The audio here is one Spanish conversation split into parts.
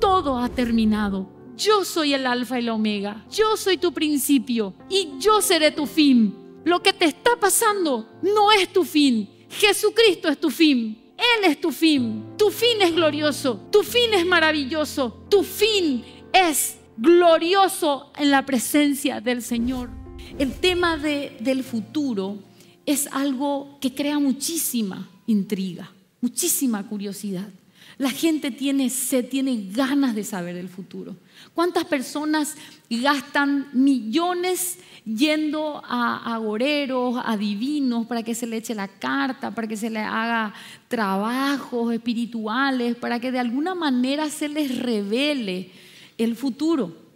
todo ha terminado. Yo soy el alfa y la omega. Yo soy tu principio y yo seré tu fin. Lo que te está pasando no es tu fin. Jesucristo es tu fin. Él es tu fin. Tu fin es glorioso. Tu fin es maravilloso. Tu fin es glorioso en la presencia del Señor. El tema de, del futuro es algo que crea muchísima intriga, muchísima curiosidad. La gente tiene sed, tiene ganas de saber el futuro. ¿Cuántas personas gastan millones yendo a agoreros, a divinos, para que se le eche la carta, para que se le haga trabajos espirituales, para que de alguna manera se les revele el futuro?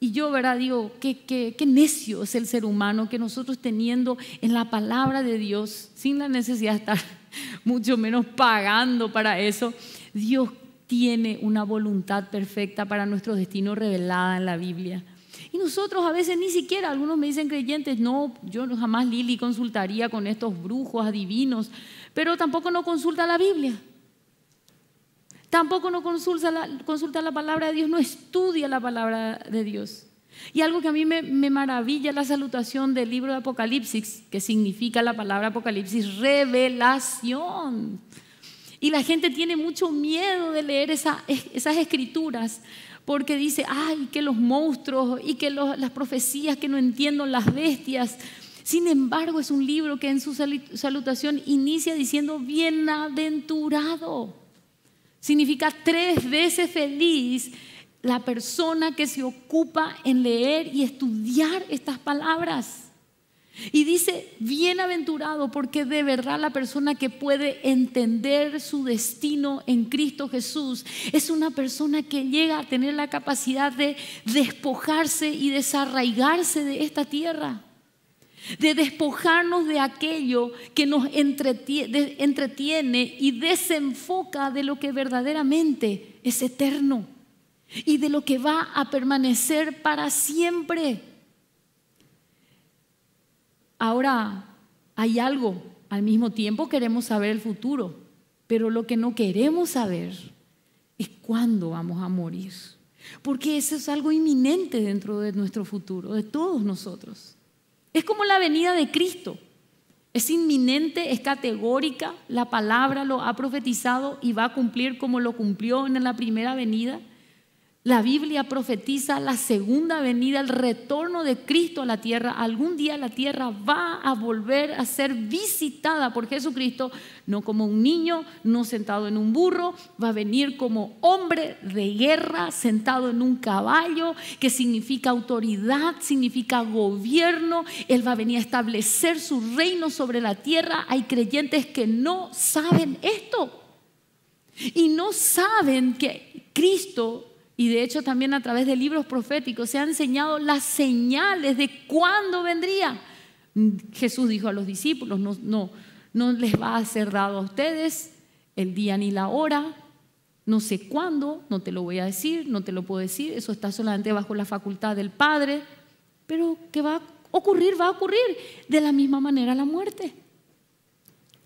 Y yo, ¿verdad? Digo, qué, qué, necio es el ser humano que nosotros teniendo en la palabra de Dios, sin la necesidad de estar mucho menos pagando para eso, Dios tiene una voluntad perfecta para nuestro destino revelada en la Biblia. Y nosotros a veces ni siquiera, algunos me dicen creyentes, no, yo jamás Lili consultaría con estos brujos adivinos, pero tampoco no consulta la Biblia. Tampoco no consulta la, palabra de Dios, no estudia la palabra de Dios. Y algo que a mí me, me, maravilla la salutación del libro de Apocalipsis, que significa la palabra Apocalipsis, revelación. Y la gente tiene mucho miedo de leer esas escrituras porque dice, ay, que los monstruos y que las profecías que no entiendo, las bestias. Sin embargo, es un libro que en su salutación inicia diciendo, bienaventurado. Significa tres veces feliz la persona que se ocupa en leer y estudiar estas palabras. Y dice, bienaventurado, porque de verdad la persona que puede entender su destino en Cristo Jesús es una persona que llega a tener la capacidad de despojarse y desarraigarse de esta tierra, de despojarnos de aquello que nos entretiene, y desenfoca de lo que verdaderamente es eterno y de lo que va a permanecer para siempre. Ahora, hay algo. Al mismo tiempo queremos saber el futuro, pero lo que no queremos saber es cuándo vamos a morir. Porque eso es algo inminente dentro de nuestro futuro, de todos nosotros. Es como la venida de Cristo. Es inminente, es categórica, la palabra lo ha profetizado y va a cumplir como lo cumplió en la primera venida. La Biblia profetiza la segunda venida, el retorno de Cristo a la tierra. Algún día la tierra va a volver a ser visitada por Jesucristo, no como un niño, no sentado en un burro, va a venir como hombre de guerra, sentado en un caballo, que significa autoridad, significa gobierno. Él va a venir a establecer su reino sobre la tierra. Hay creyentes que no saben esto y no saben que Cristo y de hecho también a través de libros proféticos se han enseñado las señales de cuándo vendría. Jesús dijo a los discípulos, no, no, no les va a ser dado a ustedes el día ni la hora, no sé cuándo, no te lo voy a decir, no te lo puedo decir, eso está solamente bajo la facultad del Padre, pero ¿qué va a ocurrir, va a ocurrir. De la misma manera la muerte.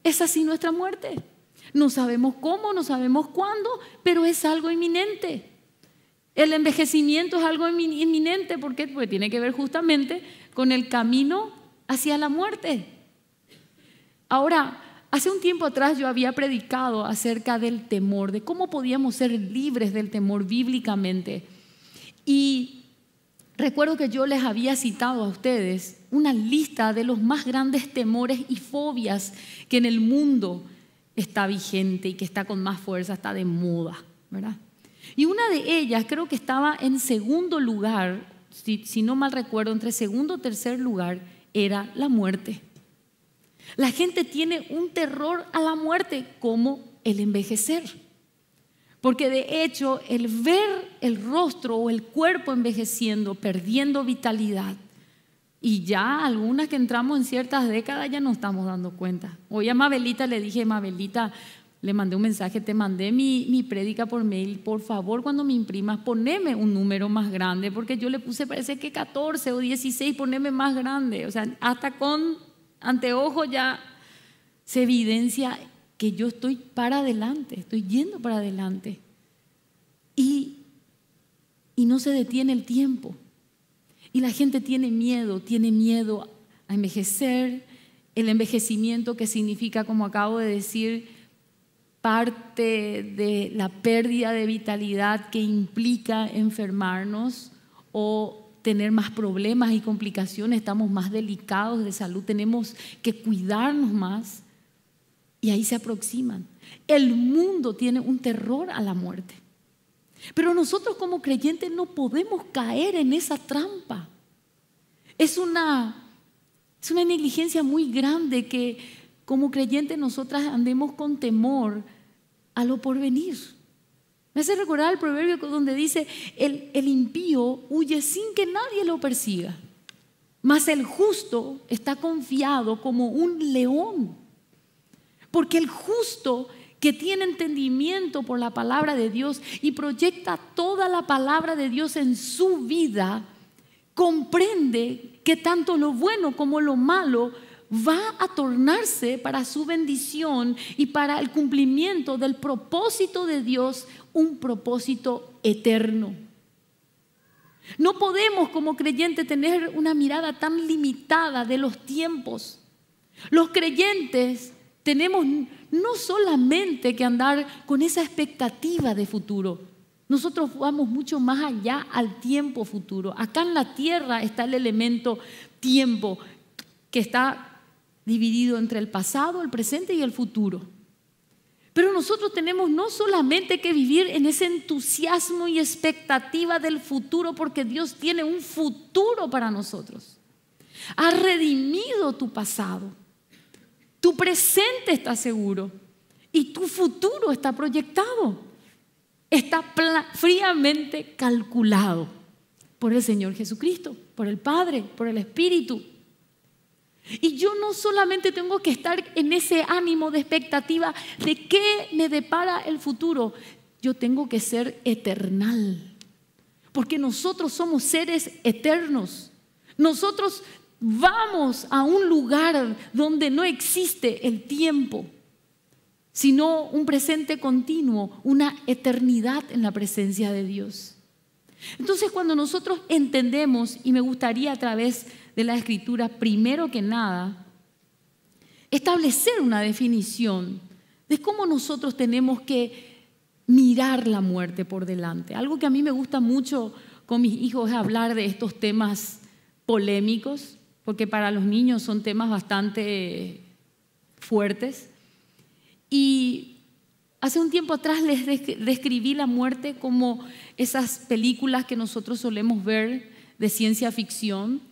Es así nuestra muerte. No sabemos cómo, no sabemos cuándo, pero es algo inminente. El envejecimiento es algo inminente, Porque tiene que ver justamente con el camino hacia la muerte. Ahora, hace un tiempo atrás yo había predicado acerca del temor, de cómo podíamos ser libres del temor bíblicamente. Y recuerdo que yo les había citado a ustedes una lista de los más grandes temores y fobias que en el mundo está vigente y que está con más fuerza, está de moda, ¿verdad? Y una de ellas creo que estaba en segundo lugar, si, no mal recuerdo, entre segundo o tercer lugar, era la muerte. La gente tiene un terror a la muerte como el envejecer. Porque de hecho el ver el rostro o el cuerpo envejeciendo, perdiendo vitalidad, y ya algunas que entramos en ciertas décadas ya no estamos dando cuenta. Hoy a Mabelita le dije, Mabelita, le mandé un mensaje, te mandé mi, mi prédica por mail, por favor cuando me imprimas poneme un número más grande, porque yo le puse, parece que 14 o 16, poneme más grande. O sea, hasta con anteojo ya se evidencia que yo estoy para adelante, estoy yendo para adelante. Y, y no se detiene el tiempo. Y la gente tiene miedo, tiene miedo a envejecer, el envejecimiento que significa, como acabo de decir, parte de la pérdida de vitalidad que implica enfermarnos o tener más problemas y complicaciones, estamos más delicados de salud, tenemos que cuidarnos más y ahí se aproximan. El mundo tiene un terror a la muerte, pero nosotros como creyentes no podemos caer en esa trampa. Es una, es una negligencia muy grande que como creyentes nosotras andemos con temor a lo porvenir. Me hace recordar el proverbio donde dice, el, el impío huye sin que nadie lo persiga, mas el justo está confiado como un león, porque el justo que tiene entendimiento por la palabra de Dios y proyecta toda la palabra de Dios en su vida, comprende que tanto lo bueno como lo malo va a tornarse para su bendición y para el cumplimiento del propósito de Dios un propósito eterno. No podemos como creyentes tener una mirada tan limitada de los tiempos. Los creyentes tenemos no solamente que andar con esa expectativa de futuro, nosotros vamos mucho más allá al tiempo futuro. Acá en la tierra está el elemento tiempo que está dividido entre el pasado, el presente y el futuro. Pero nosotros tenemos no solamente que vivir en ese entusiasmo y expectativa del futuro, porque Dios tiene un futuro para nosotros. Ha redimido tu pasado, tu presente está seguro y tu futuro está proyectado, está fríamente calculado por el Señor Jesucristo, por el Padre, por el Espíritu. Y yo no solamente tengo que estar en ese ánimo de expectativa de qué me depara el futuro, yo tengo que ser eternal. Porque nosotros somos seres eternos. Nosotros vamos a un lugar donde no existe el tiempo, sino un presente continuo, una eternidad en la presencia de Dios. Entonces cuando nosotros entendemos, y me gustaría a través de la escritura, primero que nada, establecer una definición de cómo nosotros tenemos que mirar la muerte por delante. Algo que a mí me gusta mucho con mis hijos es hablar de estos temas polémicos, porque para los niños son temas bastante fuertes. Y Hace un tiempo atrás les describí la muerte como esas películas que nosotros solemos ver de ciencia ficción.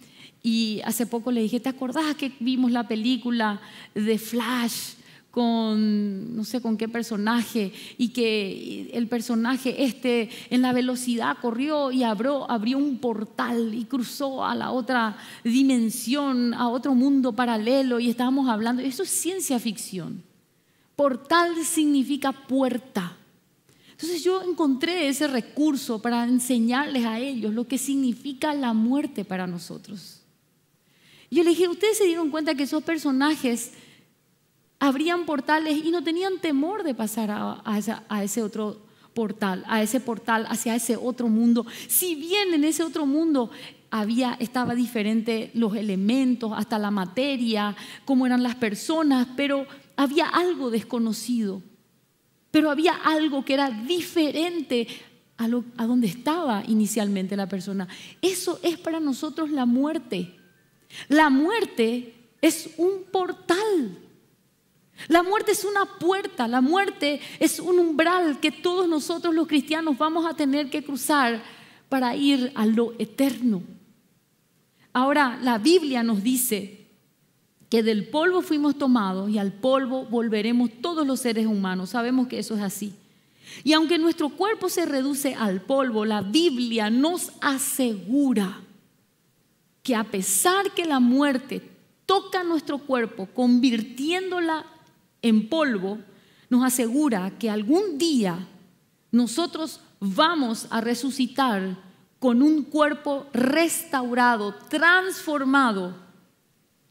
Y hace poco le dije, ¿te acordás que vimos la película de Flash con no sé con qué personaje? Y que el personaje este en la velocidad corrió y abrió, abrió un portal y cruzó a la otra dimensión, a otro mundo paralelo. Y estábamos hablando, eso es ciencia ficción. Portal significa puerta. Entonces yo encontré ese recurso para enseñarles a ellos lo que significa la muerte para nosotros. Yo les dije, ustedes se dieron cuenta que esos personajes abrían portales y no tenían temor de pasar a, ese otro portal, a ese portal, hacia ese otro mundo. Si bien en ese otro mundo había, estaba diferente los elementos, hasta la materia, cómo eran las personas, pero había algo desconocido, pero había algo que era diferente a, lo, donde estaba inicialmente la persona. Eso es para nosotros la muerte. La muerte es un portal. La muerte es una puerta, la muerte es un umbral que todos nosotros los cristianos vamos a tener que cruzar para ir a lo eterno. Ahora, la Biblia nos dice que del polvo fuimos tomados y al polvo volveremos todos los seres humanos. Sabemos que eso es así. Y aunque nuestro cuerpo se reduce al polvo, la Biblia nos asegura que a pesar que la muerte toca nuestro cuerpo convirtiéndola en polvo, nos asegura que algún día nosotros vamos a resucitar con un cuerpo restaurado, transformado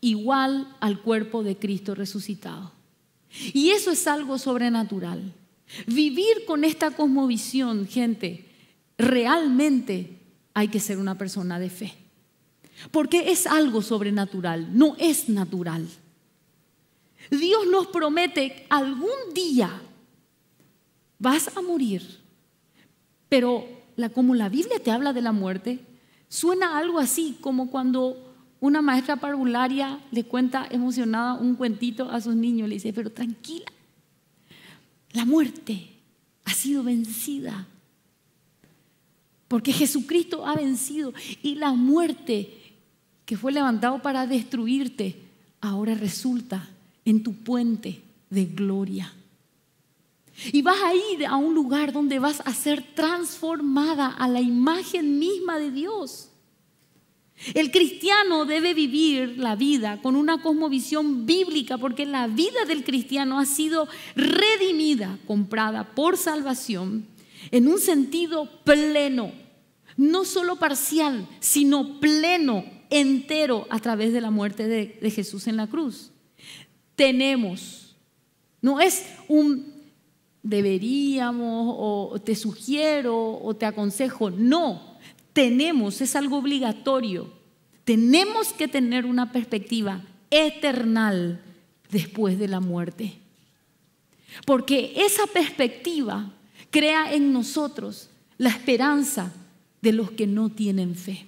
igual al cuerpo de Cristo resucitado. Y eso es algo sobrenatural. Vivir con esta cosmovisión, gente, realmente hay que ser una persona de fe. Porque es algo sobrenatural, no es natural. Dios nos promete algún día vas a morir. Pero la, como la Biblia te habla de la muerte, suena algo así como cuando una maestra parvularia le cuenta emocionada un cuentito a sus niños. Le dice, pero tranquila, la muerte ha sido vencida. Porque Jesucristo ha vencido. Y la muerte que fue levantado para destruirte, ahora resulta en tu puente de gloria. Y vas a ir a un lugar donde vas a ser transformada a la imagen misma de Dios. El cristiano debe vivir la vida con una cosmovisión bíblica porque la vida del cristiano ha sido redimida, comprada por salvación en un sentido pleno, no solo parcial, sino pleno, entero a través de la muerte de, Jesús en la cruz. Tenemos, no es un deberíamos o te sugiero o te aconsejo, no, tenemos, es algo obligatorio, tenemos que tener una perspectiva eternal después de la muerte. Porque esa perspectiva crea en nosotros la esperanza de los que no tienen fe.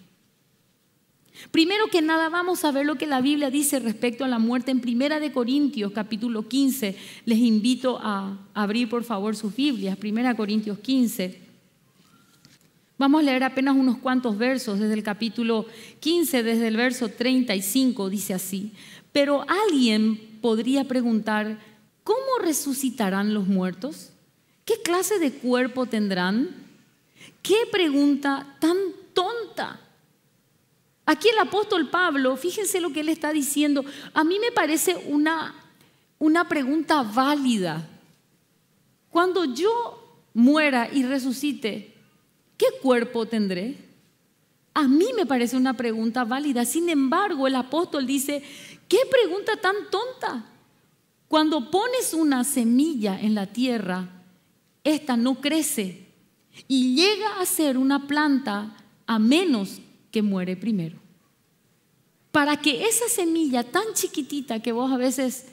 Primero que nada vamos a ver lo que la Biblia dice respecto a la muerte en Primera de Corintios capítulo 15. Les invito a abrir por favor sus Biblias, Primera Corintios 15. Vamos a leer apenas unos cuantos versos desde el capítulo 15, desde el verso 35, dice así. Pero alguien podría preguntar, ¿cómo resucitarán los muertos? ¿Qué clase de cuerpo tendrán? ¿Qué pregunta tan tonta? Aquí el apóstol Pablo, fíjense lo que él está diciendo, a mí me parece una, una pregunta válida. Cuando yo muera y resucite, ¿qué cuerpo tendré? A mí me parece una pregunta válida. Sin embargo, el apóstol dice, ¿qué pregunta tan tonta? Cuando pones una semilla en la tierra, esta no crece y llega a ser una planta a menos que muere primero. Para que esa semilla tan chiquitita que vos a veces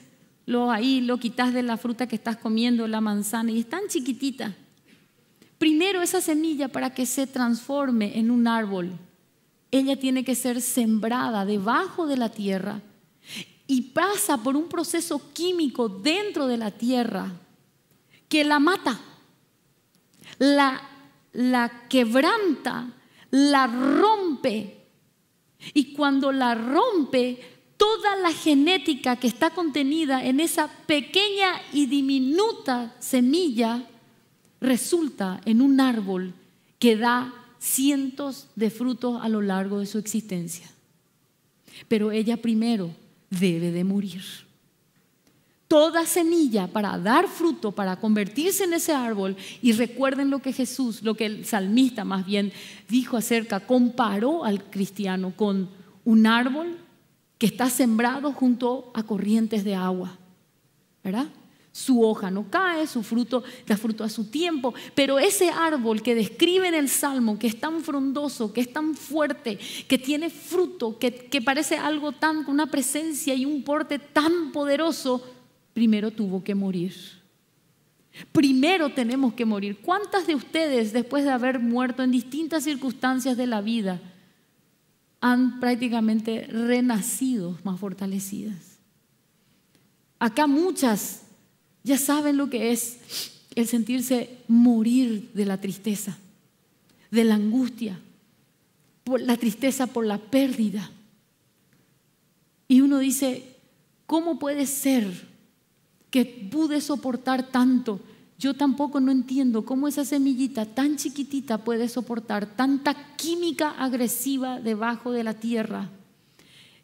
lo ahí lo quitas de la fruta que estás comiendo, la manzana y es tan chiquitita, primero esa semilla para que se transforme en un árbol, ella tiene que ser sembrada debajo de la tierra y pasa por un proceso químico dentro de la tierra que la mata, la, quebranta, la rompe. Y cuando la rompe, toda la genética que está contenida en esa pequeña y diminuta semilla resulta en un árbol que da cientos de frutos a lo largo de su existencia. Pero ella primero debe de morir. Toda semilla para dar fruto, para convertirse en ese árbol, y recuerden lo que Jesús, lo que el salmista más bien dijo acerca, comparó al cristiano con un árbol que está sembrado junto a corrientes de agua. ¿Verdad? Su hoja no cae, su fruto da fruto a su tiempo, pero ese árbol que describe en el Salmo, que es tan frondoso, que es tan fuerte, que tiene fruto, que, parece algo tan, con una presencia y un porte tan poderoso, primero tuvo que morir. Primero tenemos que morir. ¿Cuántas de ustedes, después de haber muerto en distintas circunstancias de la vida, han prácticamente renacido más fortalecidas? Acá muchas ya saben lo que es el sentirse morir de la tristeza, de la angustia, la tristeza por la pérdida. Y uno dice, ¿cómo puede ser que pude soportar tanto? Yo tampoco no entiendo cómo esa semillita tan chiquitita puede soportar tanta química agresiva debajo de la tierra.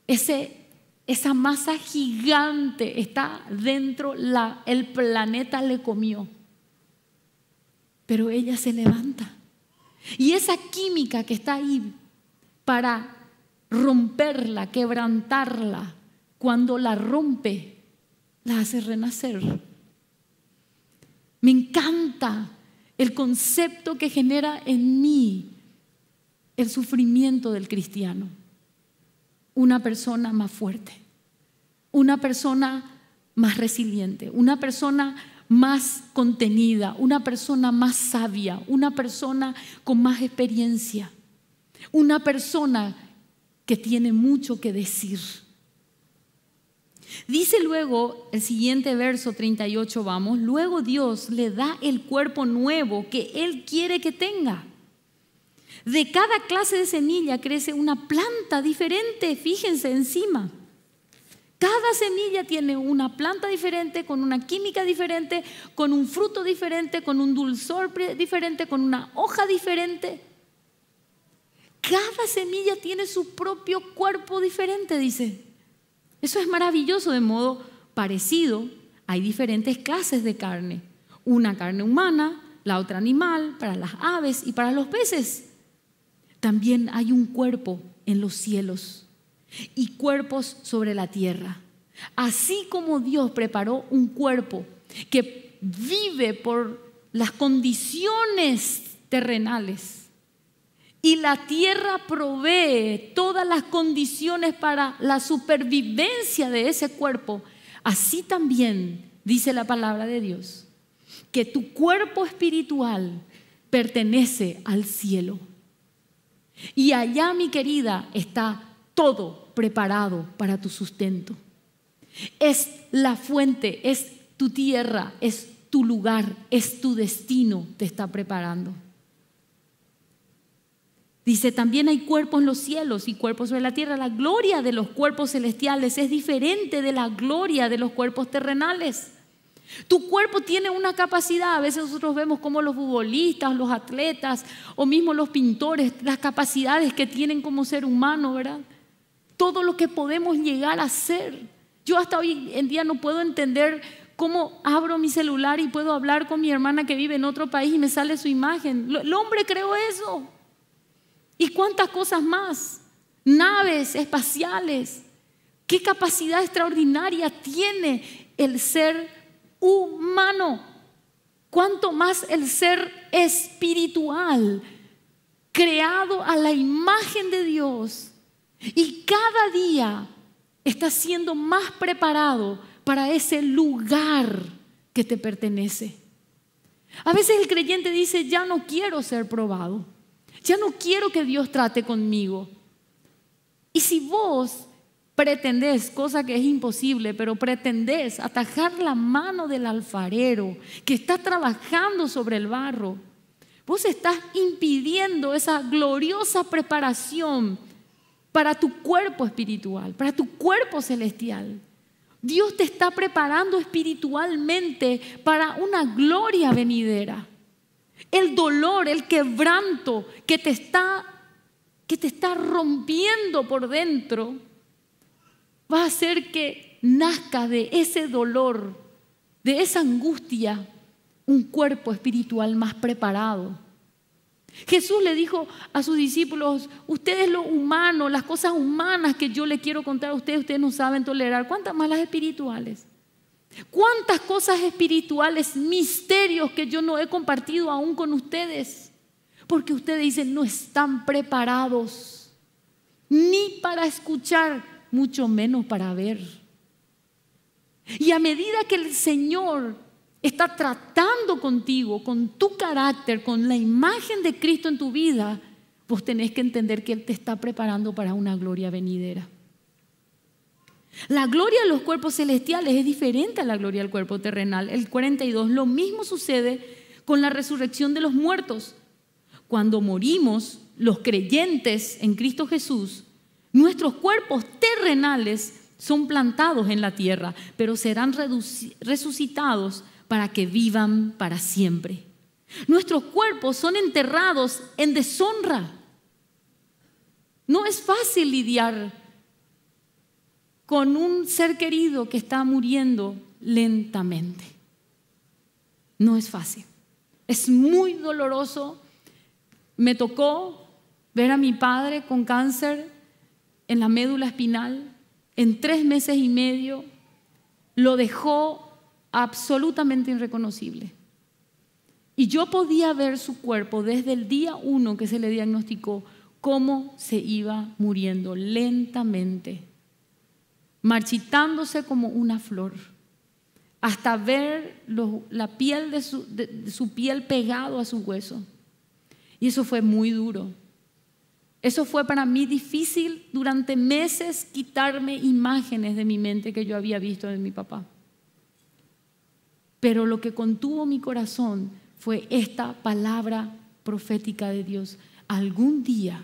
Ese esa masa gigante está dentro, la, el planeta le comió. Pero ella se levanta. Y esa química que está ahí para romperla, quebrantarla, cuando la rompe, la hace renacer. Me encanta el concepto que genera en mí el sufrimiento del cristiano una persona más fuerte, una persona más resiliente, una persona más contenida, una persona más sabia, una persona con más experiencia, una persona que tiene mucho que decir. Dice luego, el siguiente verso 38, vamos, luego Dios le da el cuerpo nuevo que Él quiere que tenga. De cada clase de semilla crece una planta diferente, fíjense encima. Cada semilla tiene una planta diferente, con una química diferente, con un fruto diferente, con un dulzor diferente, con una hoja diferente. Cada semilla tiene su propio cuerpo diferente, dice. Eso es maravilloso, de modo parecido, hay diferentes clases de carne. Una carne humana, la otra animal, para las aves y para los peces también hay un cuerpo en los cielos y cuerpos sobre la tierra. Así como Dios preparó un cuerpo que vive por las condiciones terrenales y la tierra provee todas las condiciones para la supervivencia de ese cuerpo, así también dice la palabra de Dios, que tu cuerpo espiritual pertenece al cielo y allá, mi querida, está todo preparado para tu sustento. Es la fuente, es tu tierra, es tu lugar, es tu destino, te está preparando. Dice, también hay cuerpos en los cielos y cuerpos sobre la tierra. La gloria de los cuerpos celestiales es diferente de la gloria de los cuerpos terrenales. Tu cuerpo tiene una capacidad, a veces nosotros vemos como los futbolistas, los atletas o mismo los pintores, las capacidades que tienen como ser humano, ¿verdad? Todo lo que podemos llegar a ser. Yo hasta hoy en día no puedo entender cómo abro mi celular y puedo hablar con mi hermana que vive en otro país y me sale su imagen. El hombre creó eso. ¿Y cuántas cosas más? Naves espaciales. ¿Qué capacidad extraordinaria tiene el ser humano? humano, cuanto más el ser espiritual, creado a la imagen de Dios y cada día está siendo más preparado para ese lugar que te pertenece. A veces el creyente dice, ya no quiero ser probado, ya no quiero que Dios trate conmigo. Y si vos pretendés, cosa que es imposible, pero pretendés atajar la mano del alfarero que está trabajando sobre el barro. Vos estás impidiendo esa gloriosa preparación para tu cuerpo espiritual, para tu cuerpo celestial. Dios te está preparando espiritualmente para una gloria venidera. El dolor, el quebranto que te está, que te está rompiendo por dentro, va a hacer que nazca de ese dolor, de esa angustia, un cuerpo espiritual más preparado. Jesús le dijo a sus discípulos, ustedes lo humano, las cosas humanas que yo le quiero contar a ustedes, ustedes no saben tolerar. ¿Cuántas malas espirituales? ¿Cuántas cosas espirituales, misterios que yo no he compartido aún con ustedes? Porque ustedes dicen, no están preparados ni para escuchar mucho menos para ver. Y a medida que el Señor está tratando contigo, con tu carácter, con la imagen de Cristo en tu vida, vos tenés que entender que Él te está preparando para una gloria venidera. La gloria de los cuerpos celestiales es diferente a la gloria del cuerpo terrenal. El 42, lo mismo sucede con la resurrección de los muertos. Cuando morimos, los creyentes en Cristo Jesús, Nuestros cuerpos terrenales son plantados en la tierra, pero serán resucitados para que vivan para siempre. Nuestros cuerpos son enterrados en deshonra. No es fácil lidiar con un ser querido que está muriendo lentamente. No es fácil. Es muy doloroso. Me tocó ver a mi padre con cáncer en la médula espinal, en tres meses y medio, lo dejó absolutamente irreconocible. Y yo podía ver su cuerpo desde el día uno que se le diagnosticó cómo se iba muriendo lentamente, marchitándose como una flor, hasta ver la piel de su, de su piel pegado a su hueso. Y eso fue muy duro. Eso fue para mí difícil durante meses quitarme imágenes de mi mente que yo había visto de mi papá. Pero lo que contuvo mi corazón fue esta palabra profética de Dios. Algún día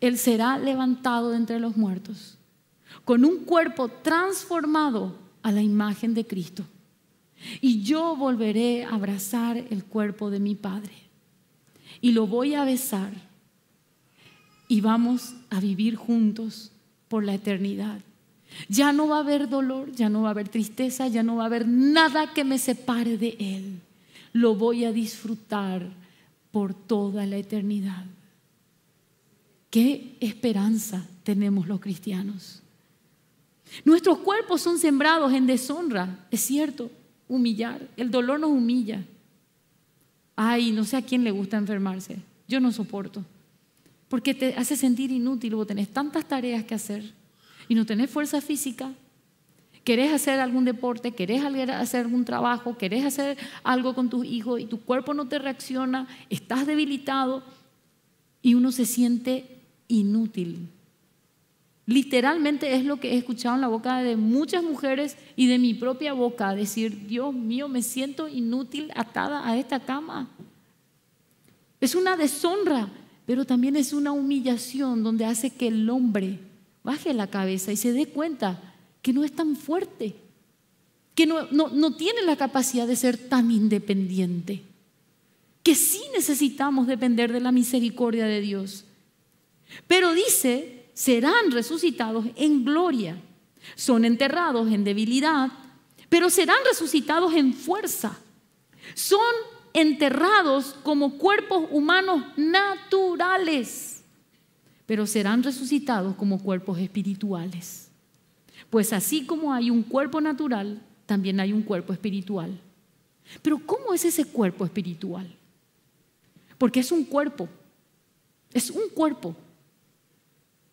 Él será levantado de entre los muertos con un cuerpo transformado a la imagen de Cristo. Y yo volveré a abrazar el cuerpo de mi Padre y lo voy a besar y vamos a vivir juntos por la eternidad. Ya no va a haber dolor, ya no va a haber tristeza, ya no va a haber nada que me separe de Él. Lo voy a disfrutar por toda la eternidad. ¿Qué esperanza tenemos los cristianos? Nuestros cuerpos son sembrados en deshonra, es cierto, humillar, el dolor nos humilla. Ay, no sé a quién le gusta enfermarse, yo no soporto porque te hace sentir inútil, vos tenés tantas tareas que hacer y no tenés fuerza física. Querés hacer algún deporte, querés hacer algún trabajo, querés hacer algo con tus hijos y tu cuerpo no te reacciona, estás debilitado y uno se siente inútil. Literalmente es lo que he escuchado en la boca de muchas mujeres y de mi propia boca, decir, Dios mío, me siento inútil atada a esta cama. Es una deshonra pero también es una humillación donde hace que el hombre baje la cabeza y se dé cuenta que no es tan fuerte, que no, no, tiene la capacidad de ser tan independiente, que sí necesitamos depender de la misericordia de Dios. Pero dice, serán resucitados en gloria, son enterrados en debilidad, pero serán resucitados en fuerza, son enterrados como cuerpos humanos naturales, pero serán resucitados como cuerpos espirituales. Pues así como hay un cuerpo natural, también hay un cuerpo espiritual. Pero ¿cómo es ese cuerpo espiritual? Porque es un cuerpo, es un cuerpo.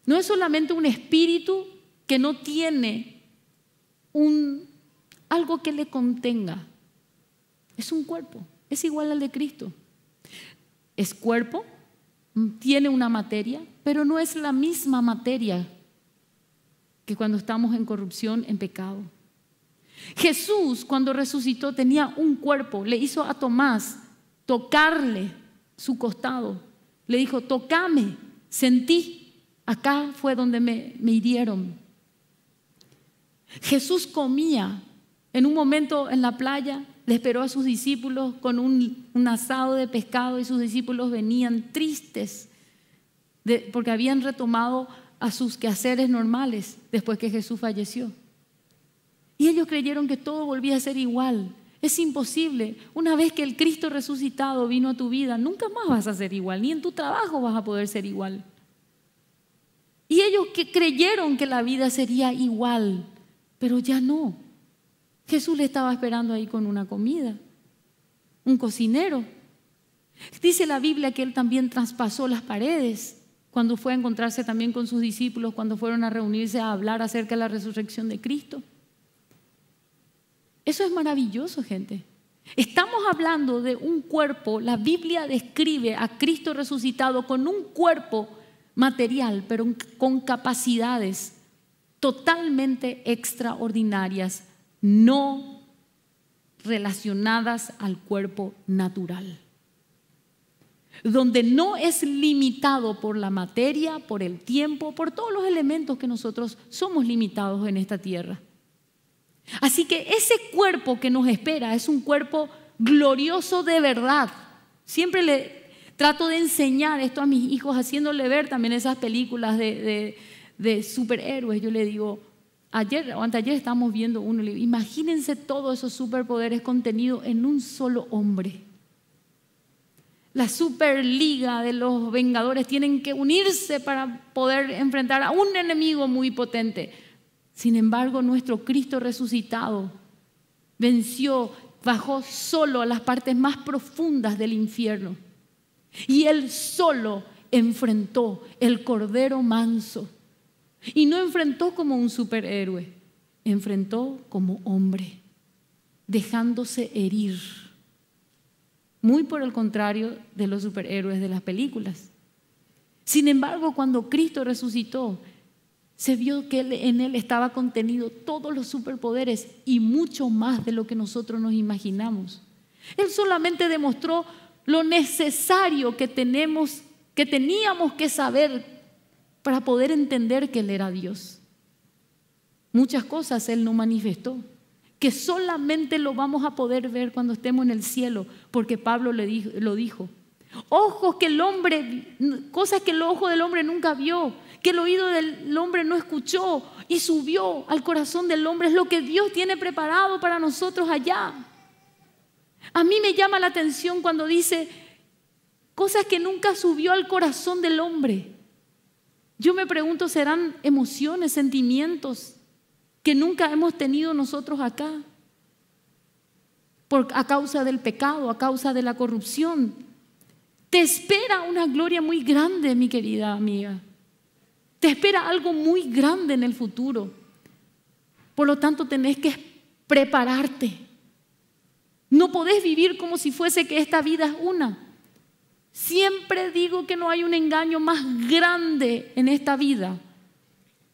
No es solamente un espíritu que no tiene un, algo que le contenga, es un cuerpo es igual al de Cristo. Es cuerpo, tiene una materia, pero no es la misma materia que cuando estamos en corrupción, en pecado. Jesús cuando resucitó tenía un cuerpo, le hizo a Tomás tocarle su costado, le dijo, tocame, sentí, acá fue donde me, me hirieron. Jesús comía en un momento en la playa, le esperó a sus discípulos con un, asado de pescado y sus discípulos venían tristes porque habían retomado a sus quehaceres normales después que Jesús falleció. Y ellos creyeron que todo volvía a ser igual. Es imposible. Una vez que el Cristo resucitado vino a tu vida, nunca más vas a ser igual, ni en tu trabajo vas a poder ser igual. Y ellos que creyeron que la vida sería igual, pero ya no. Jesús le estaba esperando ahí con una comida, un cocinero. Dice la Biblia que él también traspasó las paredes cuando fue a encontrarse también con sus discípulos, cuando fueron a reunirse a hablar acerca de la resurrección de Cristo. Eso es maravilloso, gente. Estamos hablando de un cuerpo, la Biblia describe a Cristo resucitado con un cuerpo material, pero con capacidades totalmente extraordinarias no relacionadas al cuerpo natural, donde no es limitado por la materia, por el tiempo, por todos los elementos que nosotros somos limitados en esta tierra. Así que ese cuerpo que nos espera es un cuerpo glorioso de verdad. Siempre le trato de enseñar esto a mis hijos, haciéndole ver también esas películas de, de superhéroes. Yo le digo, Ayer o anteayer estamos viendo uno, imagínense todos esos superpoderes contenidos en un solo hombre. La superliga de los vengadores tienen que unirse para poder enfrentar a un enemigo muy potente. Sin embargo, nuestro Cristo resucitado venció, bajó solo a las partes más profundas del infierno. Y él solo enfrentó el Cordero Manso y no enfrentó como un superhéroe, enfrentó como hombre, dejándose herir. Muy por el contrario de los superhéroes de las películas. Sin embargo, cuando Cristo resucitó, se vio que en Él estaba contenido todos los superpoderes y mucho más de lo que nosotros nos imaginamos. Él solamente demostró lo necesario que tenemos, que teníamos que saber para poder entender que Él era Dios. Muchas cosas Él no manifestó, que solamente lo vamos a poder ver cuando estemos en el cielo, porque Pablo lo dijo. Ojos que el hombre, cosas que el ojo del hombre nunca vio, que el oído del hombre no escuchó y subió al corazón del hombre, es lo que Dios tiene preparado para nosotros allá. A mí me llama la atención cuando dice cosas que nunca subió al corazón del hombre. Yo me pregunto, ¿serán emociones, sentimientos que nunca hemos tenido nosotros acá? a causa del pecado, a causa de la corrupción. Te espera una gloria muy grande, mi querida amiga. Te espera algo muy grande en el futuro. Por lo tanto, tenés que prepararte. No podés vivir como si fuese que esta vida es una. Siempre digo que no hay un engaño más grande en esta vida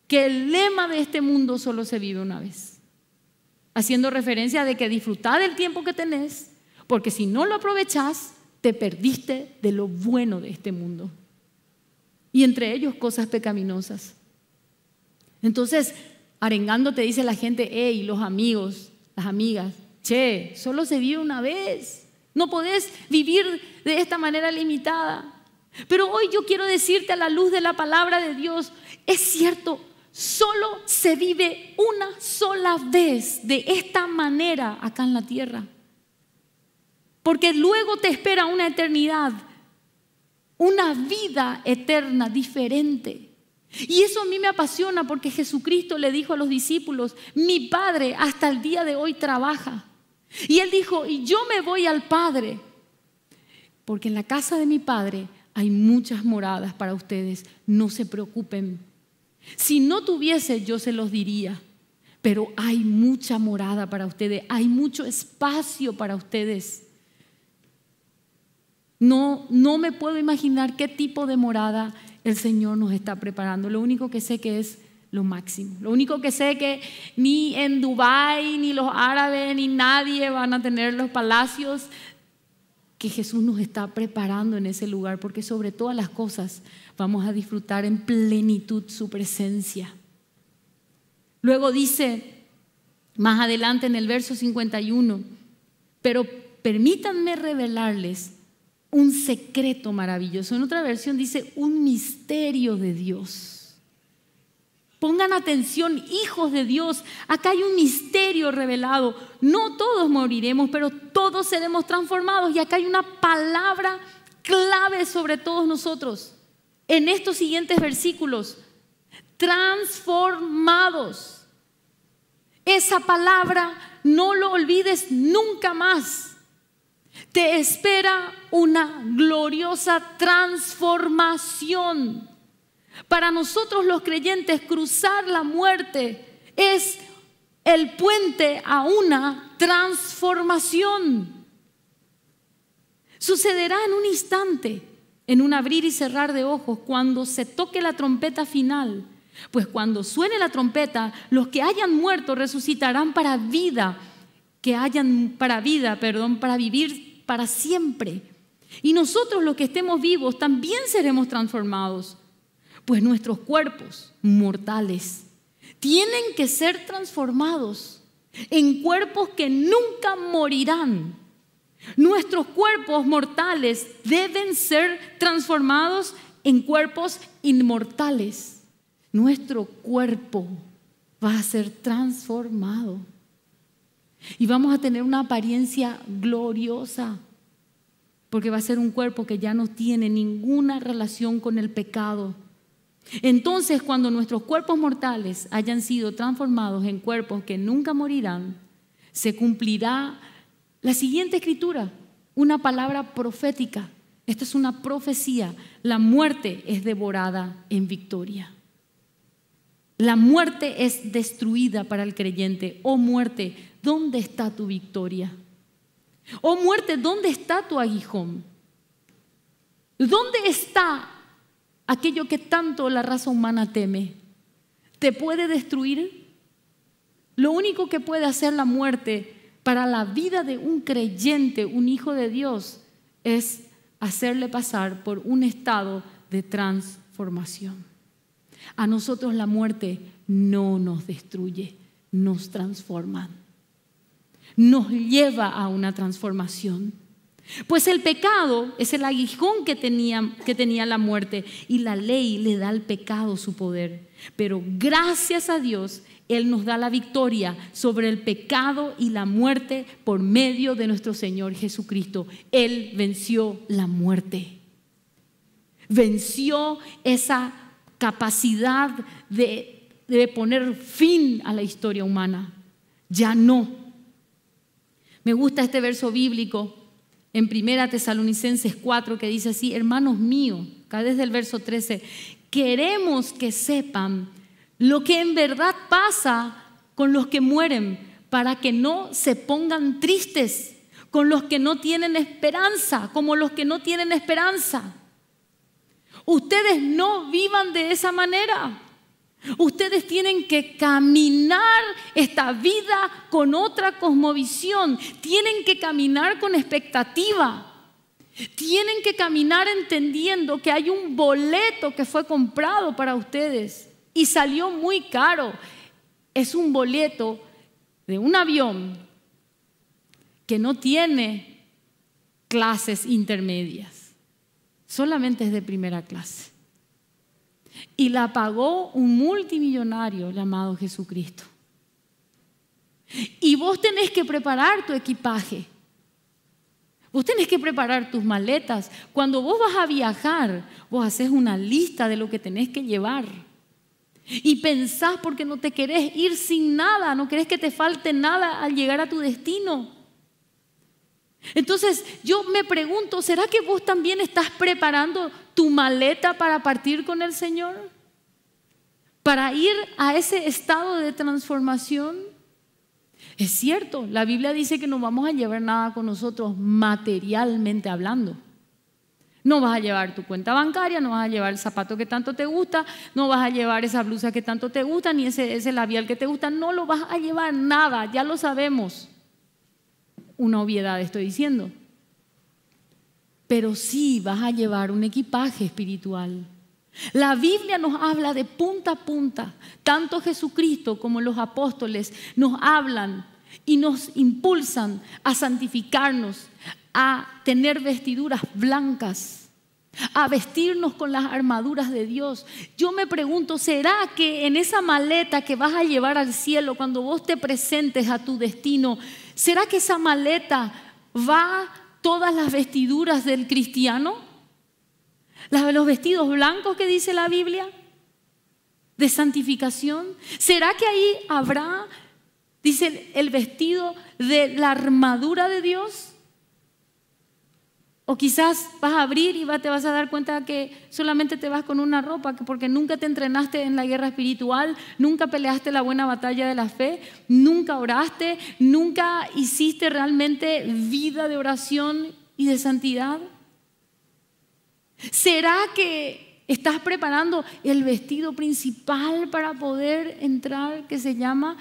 que el lema de este mundo solo se vive una vez. Haciendo referencia de que disfrutar del tiempo que tenés, porque si no lo aprovechás, te perdiste de lo bueno de este mundo. Y entre ellos cosas pecaminosas. Entonces, arengando te dice la gente, hey, los amigos, las amigas, che, solo se vive una vez. No podés vivir de esta manera limitada. Pero hoy yo quiero decirte a la luz de la palabra de Dios, es cierto, solo se vive una sola vez de esta manera acá en la tierra. Porque luego te espera una eternidad, una vida eterna diferente. Y eso a mí me apasiona porque Jesucristo le dijo a los discípulos, mi Padre hasta el día de hoy trabaja. Y él dijo, y yo me voy al Padre, porque en la casa de mi Padre hay muchas moradas para ustedes, no se preocupen. Si no tuviese, yo se los diría, pero hay mucha morada para ustedes, hay mucho espacio para ustedes. No, no me puedo imaginar qué tipo de morada el Señor nos está preparando. Lo único que sé que es lo máximo. Lo único que sé que ni en Dubái, ni los árabes, ni nadie van a tener los palacios que Jesús nos está preparando en ese lugar, porque sobre todas las cosas vamos a disfrutar en plenitud su presencia. Luego dice, más adelante en el verso 51, pero permítanme revelarles un secreto maravilloso. En otra versión dice, un misterio de Dios. Pongan atención, hijos de Dios, acá hay un misterio revelado. No todos moriremos, pero todos seremos transformados. Y acá hay una palabra clave sobre todos nosotros. En estos siguientes versículos, transformados. Esa palabra no lo olvides nunca más. Te espera una gloriosa transformación. Para nosotros los creyentes, cruzar la muerte es el puente a una transformación. Sucederá en un instante, en un abrir y cerrar de ojos, cuando se toque la trompeta final. Pues cuando suene la trompeta, los que hayan muerto resucitarán para vida, que hayan para vida, perdón, para vivir para siempre. Y nosotros los que estemos vivos también seremos transformados. Pues nuestros cuerpos mortales tienen que ser transformados en cuerpos que nunca morirán. Nuestros cuerpos mortales deben ser transformados en cuerpos inmortales. Nuestro cuerpo va a ser transformado. Y vamos a tener una apariencia gloriosa, porque va a ser un cuerpo que ya no tiene ninguna relación con el pecado, entonces, cuando nuestros cuerpos mortales hayan sido transformados en cuerpos que nunca morirán, se cumplirá la siguiente escritura, una palabra profética. Esta es una profecía. La muerte es devorada en victoria. La muerte es destruida para el creyente. Oh muerte, ¿dónde está tu victoria? Oh muerte, ¿dónde está tu aguijón? ¿Dónde está aquello que tanto la raza humana teme. ¿Te puede destruir? Lo único que puede hacer la muerte para la vida de un creyente, un hijo de Dios, es hacerle pasar por un estado de transformación. A nosotros la muerte no nos destruye, nos transforma, nos lleva a una transformación. Pues el pecado es el aguijón que tenía, la muerte y la ley le da al pecado su poder. Pero gracias a Dios, Él nos da la victoria sobre el pecado y la muerte por medio de nuestro Señor Jesucristo. Él venció la muerte. Venció esa capacidad de poner fin a la historia humana. Ya no. Me gusta este verso bíblico en Primera Tesalonicenses 4 que dice así, hermanos míos, acá desde el verso 13, queremos que sepan lo que en verdad pasa con los que mueren, para que no se pongan tristes, con los que no tienen esperanza, como los que no tienen esperanza. Ustedes no vivan de esa manera. Ustedes tienen que caminar esta vida con otra cosmovisión. Tienen que caminar con expectativa. Tienen que caminar entendiendo que hay un boleto que fue comprado para ustedes y salió muy caro. Es un boleto de un avión que no tiene clases intermedias. Solamente es de primera clase. Y la pagó un multimillonario llamado Jesucristo. Y vos tenés que preparar tu equipaje. Vos tenés que preparar tus maletas. Cuando vos vas a viajar, vos haces una lista de lo que tenés que llevar. Y pensás porque no te querés ir sin nada, no querés que te falte nada al llegar a tu destino. Entonces yo me pregunto, ¿será que vos también estás preparando tu maleta para partir con el Señor? ¿Para ir a ese estado de transformación? Es cierto, la Biblia dice que no vamos a llevar nada con nosotros materialmente hablando. No vas a llevar tu cuenta bancaria, no vas a llevar el zapato que tanto te gusta, no vas a llevar esa blusa que tanto te gusta, ni ese, ese labial que te gusta, no lo vas a llevar nada, ya lo sabemos. Una obviedad estoy diciendo pero sí vas a llevar un equipaje espiritual. La Biblia nos habla de punta a punta, tanto Jesucristo como los apóstoles nos hablan y nos impulsan a santificarnos, a tener vestiduras blancas, a vestirnos con las armaduras de Dios. Yo me pregunto, ¿será que en esa maleta que vas a llevar al cielo cuando vos te presentes a tu destino, ¿será que esa maleta va todas las vestiduras del cristiano? ¿Los vestidos blancos que dice la Biblia? ¿De santificación? ¿Será que ahí habrá, dice, el vestido de la armadura de Dios? O quizás vas a abrir y te vas a dar cuenta que solamente te vas con una ropa, porque nunca te entrenaste en la guerra espiritual, nunca peleaste la buena batalla de la fe, nunca oraste, nunca hiciste realmente vida de oración y de santidad. ¿Será que estás preparando el vestido principal para poder entrar, que se llama,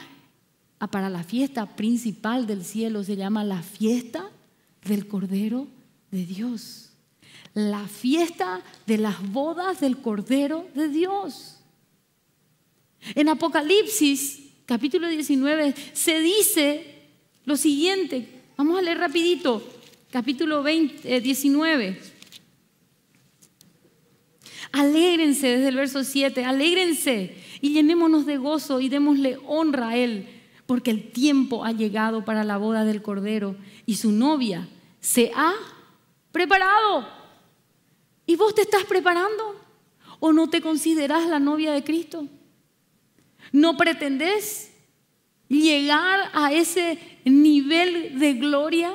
para la fiesta principal del cielo, se llama la fiesta del Cordero? de Dios. La fiesta de las bodas del Cordero de Dios. En Apocalipsis, capítulo 19, se dice lo siguiente. Vamos a leer rapidito, capítulo 19. Eh, alégrense desde el verso 7, alégrense y llenémonos de gozo y démosle honra a Él, porque el tiempo ha llegado para la boda del Cordero y su novia se ha preparado. ¿Y vos te estás preparando? ¿O no te considerás la novia de Cristo? ¿No pretendés llegar a ese nivel de gloria?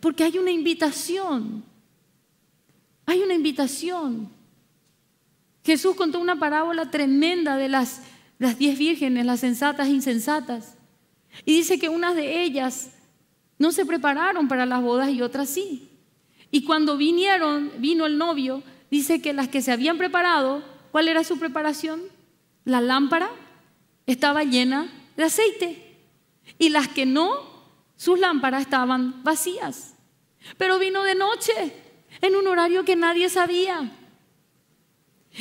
Porque hay una invitación. Hay una invitación. Jesús contó una parábola tremenda de las, las diez vírgenes, las sensatas e insensatas. Y dice que unas de ellas no se prepararon para las bodas y otras sí. Y cuando vinieron, vino el novio, dice que las que se habían preparado, ¿cuál era su preparación? La lámpara estaba llena de aceite. Y las que no, sus lámparas estaban vacías. Pero vino de noche, en un horario que nadie sabía.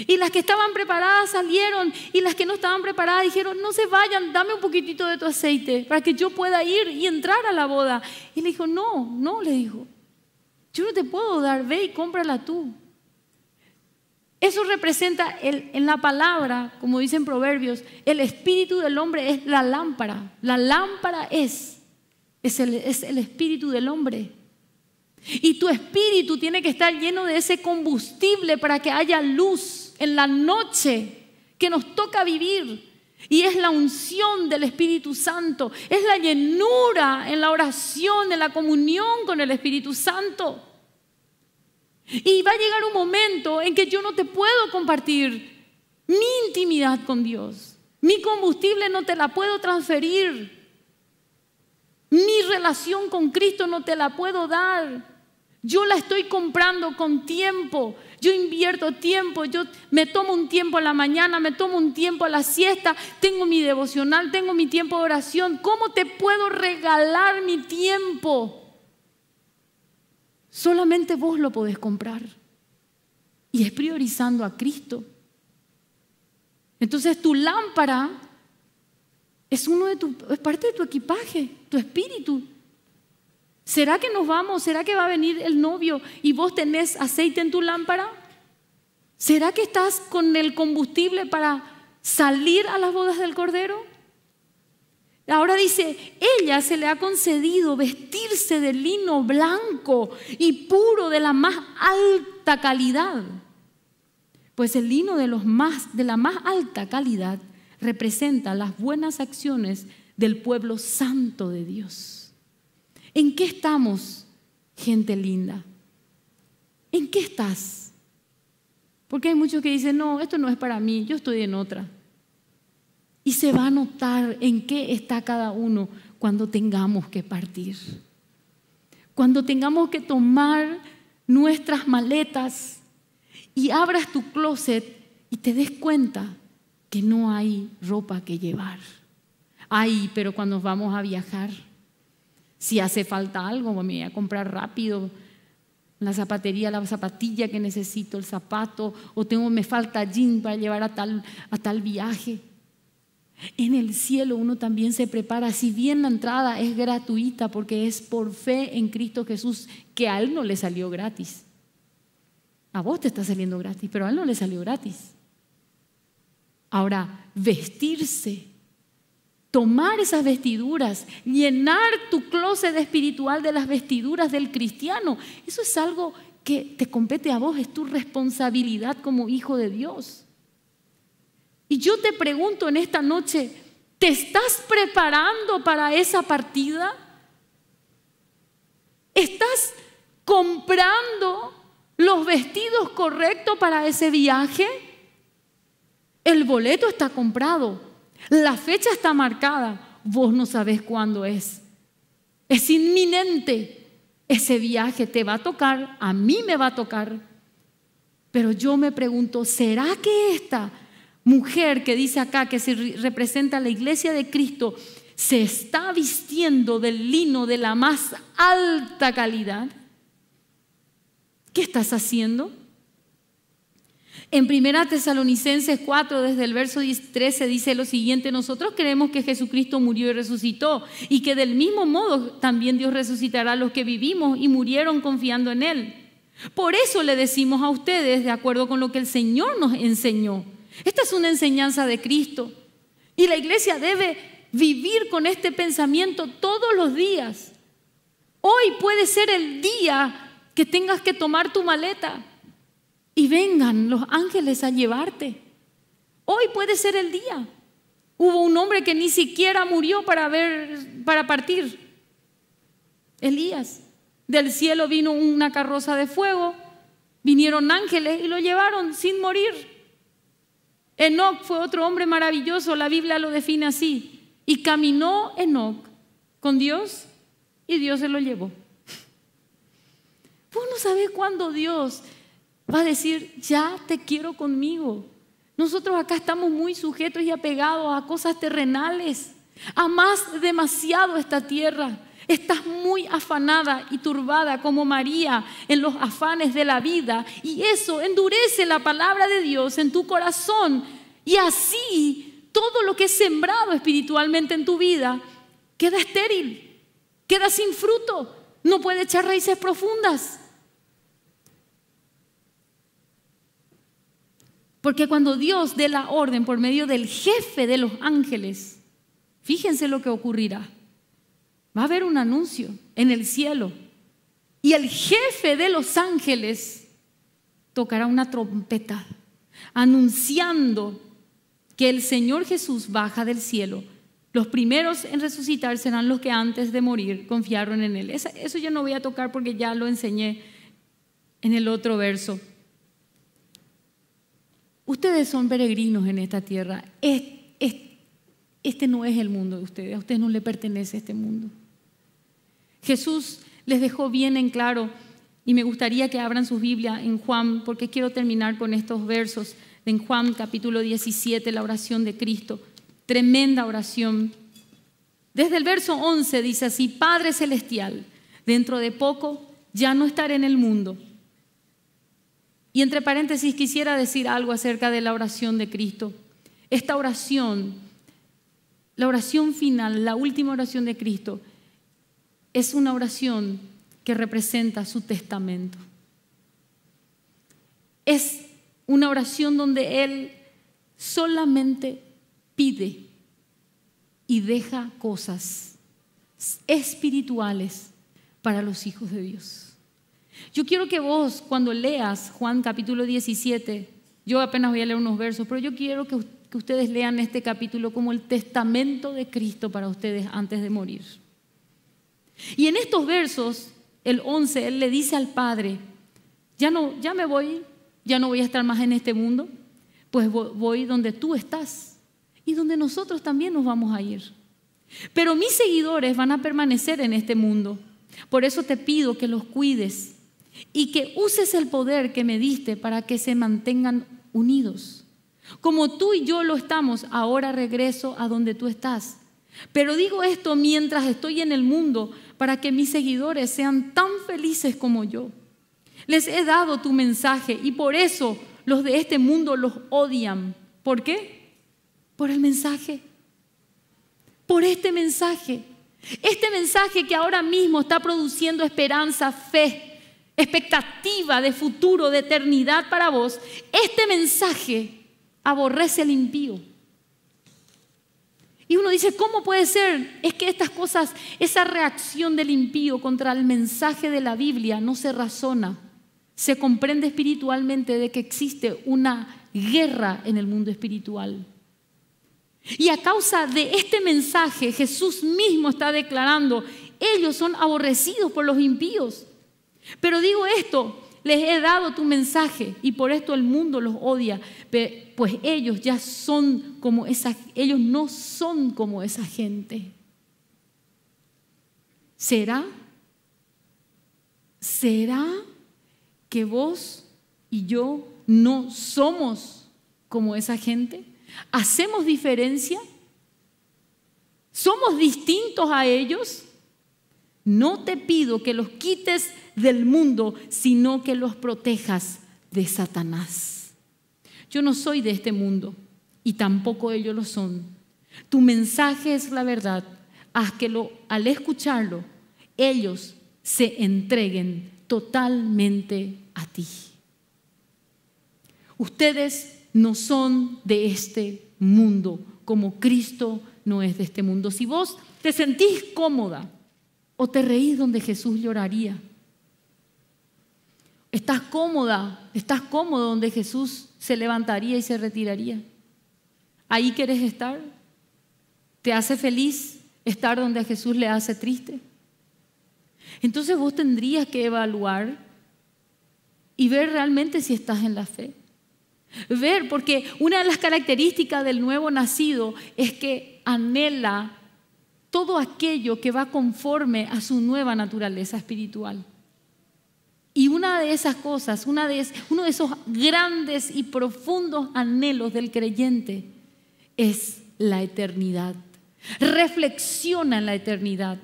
Y las que estaban preparadas salieron y las que no estaban preparadas dijeron, no se vayan, dame un poquitito de tu aceite para que yo pueda ir y entrar a la boda. Y le dijo, no, no, le dijo, yo no te puedo dar, ve y cómprala tú. Eso representa en la palabra, como dicen proverbios, el espíritu del hombre es la lámpara. La lámpara es, es es el espíritu del hombre. Y tu espíritu tiene que estar lleno de ese combustible para que haya luz en la noche que nos toca vivir. Y es la unción del Espíritu Santo, es la llenura en la oración, en la comunión con el Espíritu Santo. Y va a llegar un momento en que yo no te puedo compartir mi intimidad con Dios. Mi combustible no te la puedo transferir. Mi relación con Cristo no te la puedo dar. Yo la estoy comprando con tiempo. Yo invierto tiempo, yo me tomo un tiempo a la mañana, me tomo un tiempo a la siesta, tengo mi devocional, tengo mi tiempo de oración. ¿Cómo te puedo regalar mi tiempo? Solamente vos lo podés comprar. Y es priorizando a Cristo. Entonces tu lámpara es, uno de tu, es parte de tu equipaje, tu espíritu, ¿Será que nos vamos? ¿Será que va a venir el novio y vos tenés aceite en tu lámpara? ¿Será que estás con el combustible para salir a las bodas del Cordero? Ahora dice, ella se le ha concedido vestirse de lino blanco y puro de la más alta calidad. Pues el lino de, los más, de la más alta calidad representa las buenas acciones del pueblo santo de Dios. ¿En qué estamos, gente linda? ¿En qué estás? Porque hay muchos que dicen, no, esto no es para mí, yo estoy en otra. Y se va a notar en qué está cada uno cuando tengamos que partir. Cuando tengamos que tomar nuestras maletas y abras tu closet y te des cuenta que no hay ropa que llevar. Ay, pero cuando vamos a viajar si hace falta algo, me voy a comprar rápido la zapatería, la zapatilla que necesito, el zapato, o tengo, me falta jean para llevar a tal, a tal viaje. En el cielo uno también se prepara, si bien la entrada es gratuita porque es por fe en Cristo Jesús, que a Él no le salió gratis. A vos te está saliendo gratis, pero a Él no le salió gratis. Ahora, vestirse tomar esas vestiduras, llenar tu closet espiritual de las vestiduras del cristiano. Eso es algo que te compete a vos, es tu responsabilidad como hijo de Dios. Y yo te pregunto en esta noche, ¿te estás preparando para esa partida? ¿Estás comprando los vestidos correctos para ese viaje? El boleto está comprado, la fecha está marcada, vos no sabés cuándo es. Es inminente. Ese viaje te va a tocar, a mí me va a tocar. Pero yo me pregunto, ¿será que esta mujer que dice acá que se representa a la iglesia de Cristo se está vistiendo del lino de la más alta calidad? ¿Qué estás haciendo? En Primera Tesalonicenses 4, desde el verso 13, dice lo siguiente, nosotros creemos que Jesucristo murió y resucitó, y que del mismo modo también Dios resucitará a los que vivimos y murieron confiando en Él. Por eso le decimos a ustedes, de acuerdo con lo que el Señor nos enseñó. Esta es una enseñanza de Cristo, y la iglesia debe vivir con este pensamiento todos los días. Hoy puede ser el día que tengas que tomar tu maleta y vengan los ángeles a llevarte. Hoy puede ser el día. Hubo un hombre que ni siquiera murió para, ver, para partir. Elías. Del cielo vino una carroza de fuego, vinieron ángeles y lo llevaron sin morir. Enoc fue otro hombre maravilloso, la Biblia lo define así. Y caminó Enoc con Dios y Dios se lo llevó. Vos no sabés cuándo Dios va a decir, ya te quiero conmigo. Nosotros acá estamos muy sujetos y apegados a cosas terrenales. Amás demasiado esta tierra. Estás muy afanada y turbada como María en los afanes de la vida. Y eso endurece la palabra de Dios en tu corazón. Y así todo lo que es sembrado espiritualmente en tu vida queda estéril, queda sin fruto, no puede echar raíces profundas. Porque cuando Dios dé la orden por medio del jefe de los ángeles, fíjense lo que ocurrirá. Va a haber un anuncio en el cielo. Y el jefe de los ángeles tocará una trompeta anunciando que el Señor Jesús baja del cielo. Los primeros en resucitar serán los que antes de morir confiaron en Él. Eso yo no voy a tocar porque ya lo enseñé en el otro verso. Ustedes son peregrinos en esta tierra. Este, no es el mundo de ustedes. A ustedes no le pertenece este mundo. Jesús les dejó bien en claro, y me gustaría que abran sus Biblia en Juan, porque quiero terminar con estos versos en Juan capítulo 17, la oración de Cristo. Tremenda oración. Desde el verso 11 dice así, Padre Celestial, dentro de poco ya no estaré en el mundo y entre paréntesis quisiera decir algo acerca de la oración de Cristo. Esta oración, la oración final, la última oración de Cristo, es una oración que representa su testamento. Es una oración donde Él solamente pide y deja cosas espirituales para los hijos de Dios. Yo quiero que vos, cuando leas Juan capítulo 17, yo apenas voy a leer unos versos, pero yo quiero que, ustedes lean este capítulo como el testamento de Cristo para ustedes antes de morir. Y en estos versos, el 11, él le dice al Padre, ya no, ya me voy, ya no voy a estar más en este mundo, pues voy donde tú estás y donde nosotros también nos vamos a ir. Pero mis seguidores van a permanecer en este mundo. Por eso te pido que los cuides, y que uses el poder que me diste para que se mantengan unidos. Como tú y yo lo estamos, ahora regreso a donde tú estás. Pero digo esto mientras estoy en el mundo para que mis seguidores sean tan felices como yo. Les he dado tu mensaje y por eso los de este mundo los odian. ¿Por qué? Por el mensaje. Por este mensaje. Este mensaje que ahora mismo está produciendo esperanza, fe, expectativa de futuro, de eternidad para vos, este mensaje aborrece al impío. Y uno dice, ¿cómo puede ser? Es que estas cosas, esa reacción del impío contra el mensaje de la Biblia no se razona. Se comprende espiritualmente de que existe una guerra en el mundo espiritual. Y a causa de este mensaje, Jesús mismo está declarando, ellos son aborrecidos por los impíos. Pero digo esto, les he dado tu mensaje y por esto el mundo los odia, pues ellos ya son como esa, ellos no son como esa gente. ¿Será? ¿Será que vos y yo no somos como esa gente? ¿Hacemos diferencia? ¿Somos distintos a ellos? No te pido que los quites del mundo, sino que los protejas de Satanás. Yo no soy de este mundo y tampoco ellos lo son. Tu mensaje es la verdad. Haz que al escucharlo ellos se entreguen totalmente a ti. Ustedes no son de este mundo, como Cristo no es de este mundo. Si vos te sentís cómoda o te reís donde Jesús lloraría, Estás cómoda, estás cómodo donde Jesús se levantaría y se retiraría. Ahí quieres estar. ¿Te hace feliz estar donde a Jesús le hace triste? Entonces vos tendrías que evaluar y ver realmente si estás en la fe. Ver, porque una de las características del nuevo nacido es que anhela todo aquello que va conforme a su nueva naturaleza espiritual. Y una de esas cosas, una de, uno de esos grandes y profundos anhelos del creyente es la eternidad. Reflexiona en la eternidad.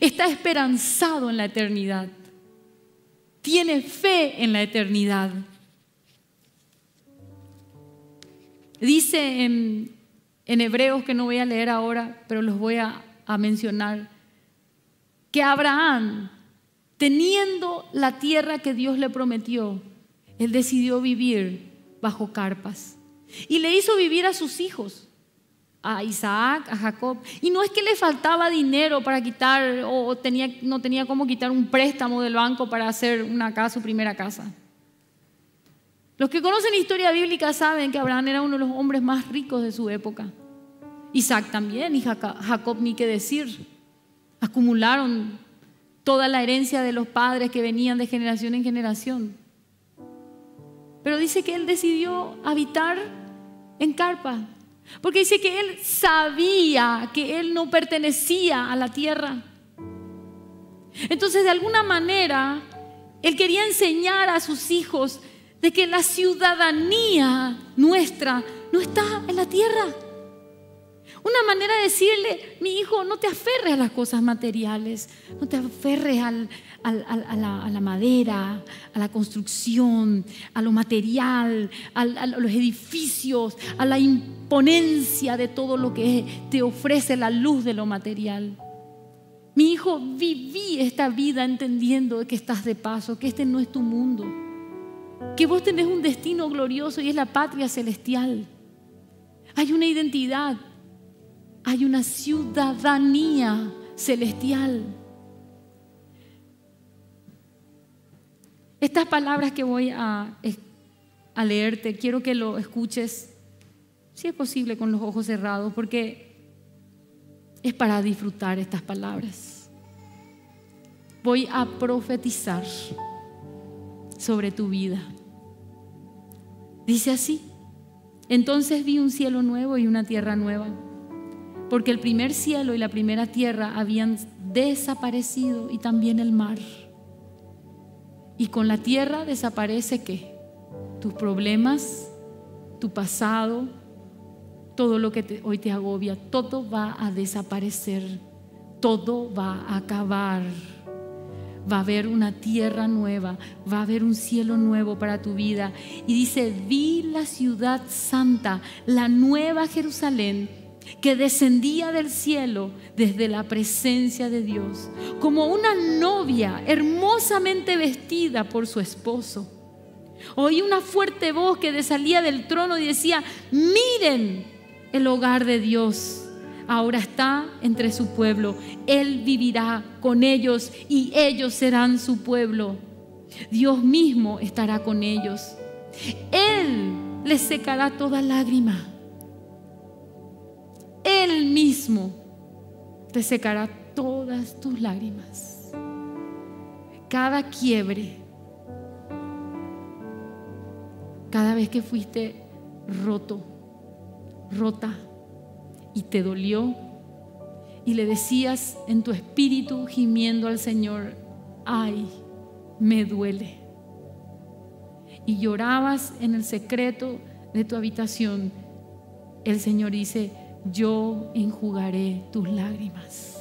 Está esperanzado en la eternidad. Tiene fe en la eternidad. Dice en, Hebreos, que no voy a leer ahora, pero los voy a mencionar, que Abraham Teniendo la tierra que Dios le prometió, él decidió vivir bajo carpas. Y le hizo vivir a sus hijos, a Isaac, a Jacob. Y no es que le faltaba dinero para quitar o tenía, no tenía cómo quitar un préstamo del banco para hacer una casa, su primera casa. Los que conocen la historia bíblica saben que Abraham era uno de los hombres más ricos de su época. Isaac también y Jacob ni qué decir. Acumularon toda la herencia de los padres que venían de generación en generación. Pero dice que él decidió habitar en carpa, porque dice que él sabía que él no pertenecía a la tierra. Entonces, de alguna manera, él quería enseñar a sus hijos de que la ciudadanía nuestra no está en la tierra. Una manera de decirle, mi hijo, no te aferres a las cosas materiales, no te aferres a, la, a, la, madera, a la construcción, a lo material, a los edificios, a la imponencia de todo lo que te ofrece la luz de lo material. Mi hijo, viví esta vida entendiendo que estás de paso, que este no es tu mundo, que vos tenés un destino glorioso y es la patria celestial. Hay una identidad hay una ciudadanía celestial. Estas palabras que voy a, a leerte, quiero que lo escuches, si es posible, con los ojos cerrados, porque es para disfrutar estas palabras. Voy a profetizar sobre tu vida. Dice así, entonces vi un cielo nuevo y una tierra nueva porque el primer cielo y la primera tierra habían desaparecido y también el mar. Y con la tierra desaparece que Tus problemas, tu pasado, todo lo que hoy te agobia, todo va a desaparecer, todo va a acabar. Va a haber una tierra nueva, va a haber un cielo nuevo para tu vida. Y dice, vi la ciudad santa, la nueva Jerusalén que descendía del cielo desde la presencia de Dios, como una novia hermosamente vestida por su esposo. Oí una fuerte voz que salía del trono y decía, miren el hogar de Dios. Ahora está entre su pueblo. Él vivirá con ellos y ellos serán su pueblo. Dios mismo estará con ellos. Él les secará toda lágrima mismo te secará todas tus lágrimas, cada quiebre, cada vez que fuiste roto, rota, y te dolió, y le decías en tu espíritu gimiendo al Señor, ay, me duele. Y llorabas en el secreto de tu habitación. El Señor dice, yo enjugaré tus lágrimas.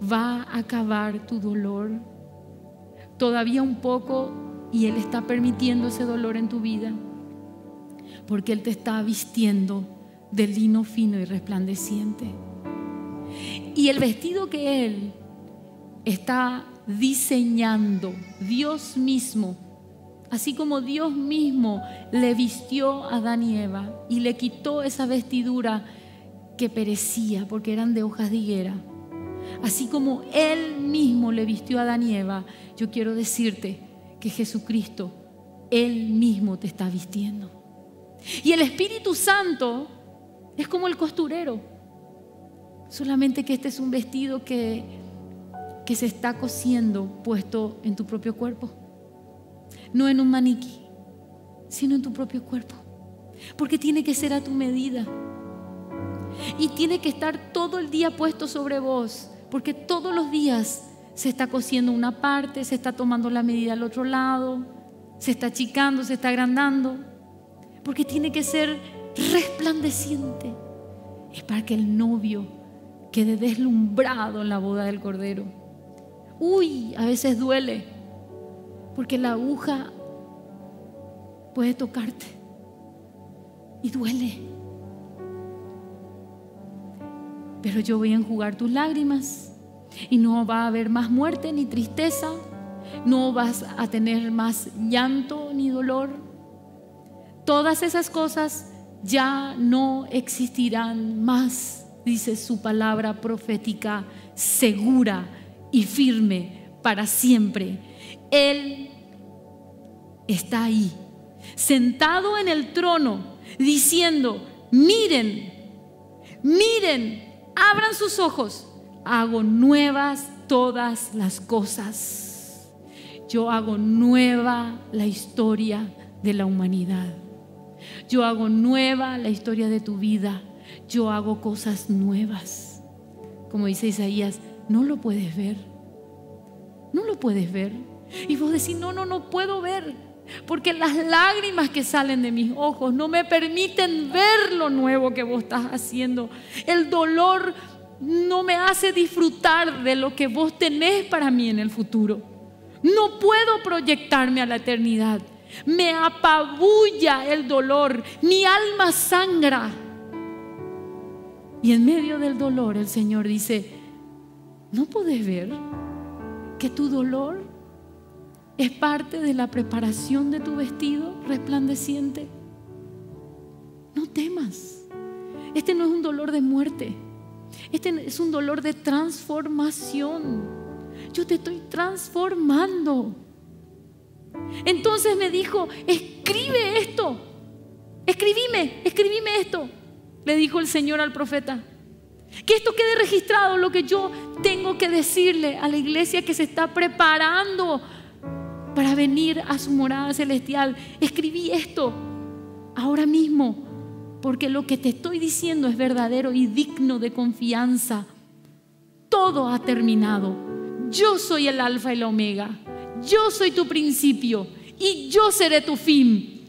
Va a acabar tu dolor. Todavía un poco y Él está permitiendo ese dolor en tu vida. Porque Él te está vistiendo de lino fino y resplandeciente. Y el vestido que Él está diseñando, Dios mismo, Así como Dios mismo le vistió a Adán y y le quitó esa vestidura que perecía porque eran de hojas de higuera. Así como Él mismo le vistió a Adán yo quiero decirte que Jesucristo, Él mismo te está vistiendo. Y el Espíritu Santo es como el costurero, solamente que este es un vestido que, que se está cosiendo puesto en tu propio cuerpo no en un maniquí, sino en tu propio cuerpo. Porque tiene que ser a tu medida. Y tiene que estar todo el día puesto sobre vos. Porque todos los días se está cosiendo una parte, se está tomando la medida al otro lado, se está achicando, se está agrandando. Porque tiene que ser resplandeciente. Es para que el novio quede deslumbrado en la boda del Cordero. Uy, a veces duele porque la aguja puede tocarte y duele. Pero yo voy a enjugar tus lágrimas y no va a haber más muerte ni tristeza, no vas a tener más llanto ni dolor. Todas esas cosas ya no existirán más, dice su palabra profética segura y firme para siempre. Él está ahí, sentado en el trono, diciendo, miren, miren, abran sus ojos, hago nuevas todas las cosas. Yo hago nueva la historia de la humanidad. Yo hago nueva la historia de tu vida. Yo hago cosas nuevas. Como dice Isaías, no lo puedes ver. No lo puedes ver. Y vos decís, no, no, no puedo ver porque las lágrimas que salen de mis ojos no me permiten ver lo nuevo que vos estás haciendo. El dolor no me hace disfrutar de lo que vos tenés para mí en el futuro. No puedo proyectarme a la eternidad. Me apabulla el dolor, mi alma sangra. Y en medio del dolor el Señor dice, ¿no podés ver que tu dolor es parte de la preparación de tu vestido resplandeciente. No temas. Este no es un dolor de muerte. Este es un dolor de transformación. Yo te estoy transformando. Entonces me dijo, escribe esto. Escribime, escribime esto. Le dijo el Señor al profeta. Que esto quede registrado, lo que yo tengo que decirle a la iglesia que se está preparando para venir a su morada celestial. Escribí esto ahora mismo, porque lo que te estoy diciendo es verdadero y digno de confianza. Todo ha terminado. Yo soy el alfa y la omega. Yo soy tu principio y yo seré tu fin.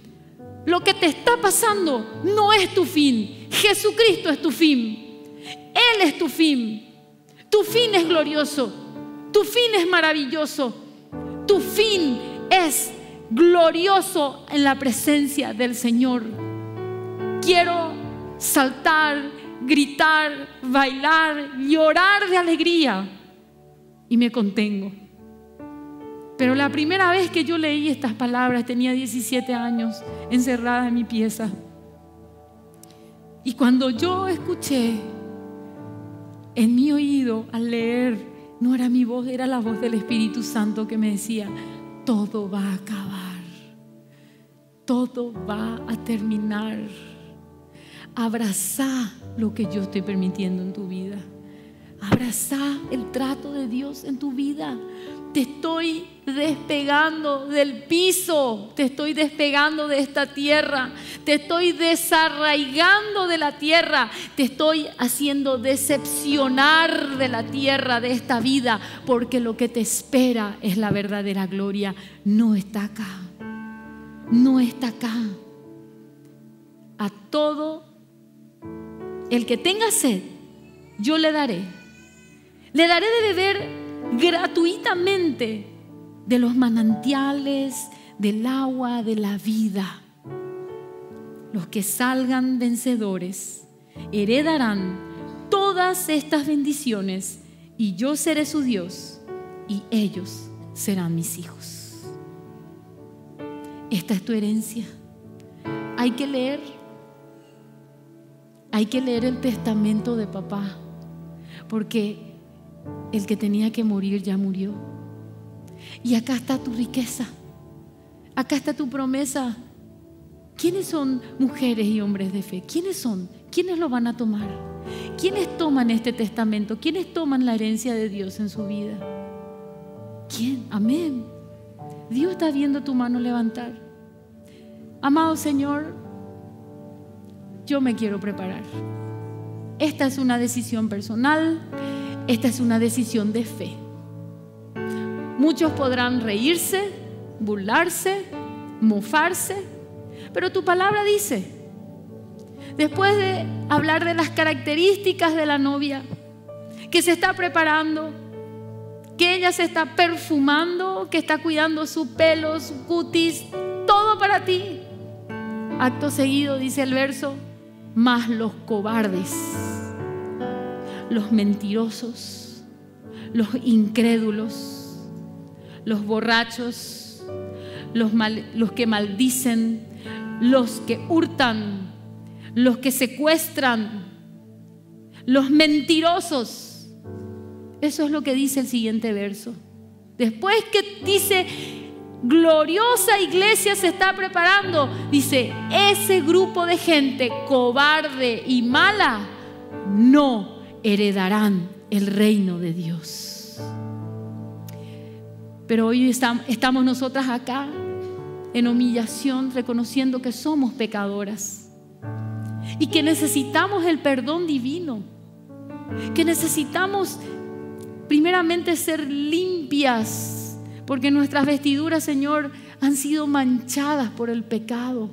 Lo que te está pasando no es tu fin. Jesucristo es tu fin. Él es tu fin. Tu fin es glorioso. Tu fin es maravilloso. Tu fin es glorioso en la presencia del Señor. Quiero saltar, gritar, bailar, llorar de alegría y me contengo. Pero la primera vez que yo leí estas palabras tenía 17 años encerrada en mi pieza. Y cuando yo escuché en mi oído al leer no era mi voz, era la voz del Espíritu Santo que me decía, todo va a acabar, todo va a terminar. Abraza lo que yo estoy permitiendo en tu vida. Abraza el trato de Dios en tu vida. Te estoy despegando del piso, te estoy despegando de esta tierra, te estoy desarraigando de la tierra, te estoy haciendo decepcionar de la tierra, de esta vida, porque lo que te espera es la verdadera gloria. No está acá, no está acá. A todo el que tenga sed, yo le daré. Le daré de beber gratuitamente de los manantiales, del agua, de la vida. Los que salgan vencedores heredarán todas estas bendiciones y yo seré su Dios y ellos serán mis hijos. Esta es tu herencia. Hay que leer. Hay que leer el testamento de papá. Porque el que tenía que morir ya murió. Y acá está tu riqueza. Acá está tu promesa. ¿Quiénes son mujeres y hombres de fe? ¿Quiénes son? ¿Quiénes lo van a tomar? ¿Quiénes toman este testamento? ¿Quiénes toman la herencia de Dios en su vida? ¿Quién? Amén. Dios está viendo tu mano levantar. Amado Señor, yo me quiero preparar. Esta es una decisión personal, esta es una decisión de fe. Muchos podrán reírse, burlarse, mofarse, pero tu palabra dice, después de hablar de las características de la novia, que se está preparando, que ella se está perfumando, que está cuidando su pelo, su cutis, todo para ti. Acto seguido dice el verso, más los cobardes, los mentirosos, los incrédulos los borrachos, los, que maldicen, los que hurtan, los que secuestran, los mentirosos. Eso es lo que dice el siguiente verso. Después que dice, gloriosa iglesia se está preparando, dice, ese grupo de gente cobarde y mala no heredarán el reino de Dios. Pero hoy estamos nosotras acá en humillación, reconociendo que somos pecadoras y que necesitamos el perdón divino, que necesitamos primeramente ser limpias, porque nuestras vestiduras, Señor, han sido manchadas por el pecado,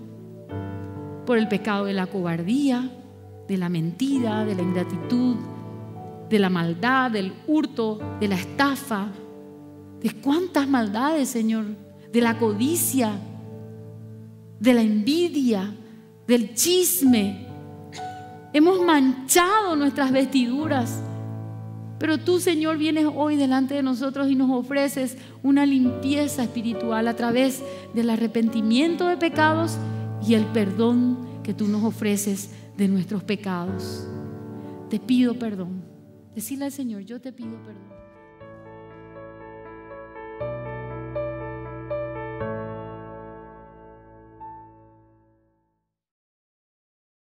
por el pecado de la cobardía, de la mentira, de la ingratitud, de la maldad, del hurto, de la estafa, de cuántas maldades, Señor, de la codicia, de la envidia, del chisme. Hemos manchado nuestras vestiduras. Pero tú, Señor, vienes hoy delante de nosotros y nos ofreces una limpieza espiritual a través del arrepentimiento de pecados y el perdón que tú nos ofreces de nuestros pecados. Te pido perdón. Decirle al Señor, yo te pido perdón.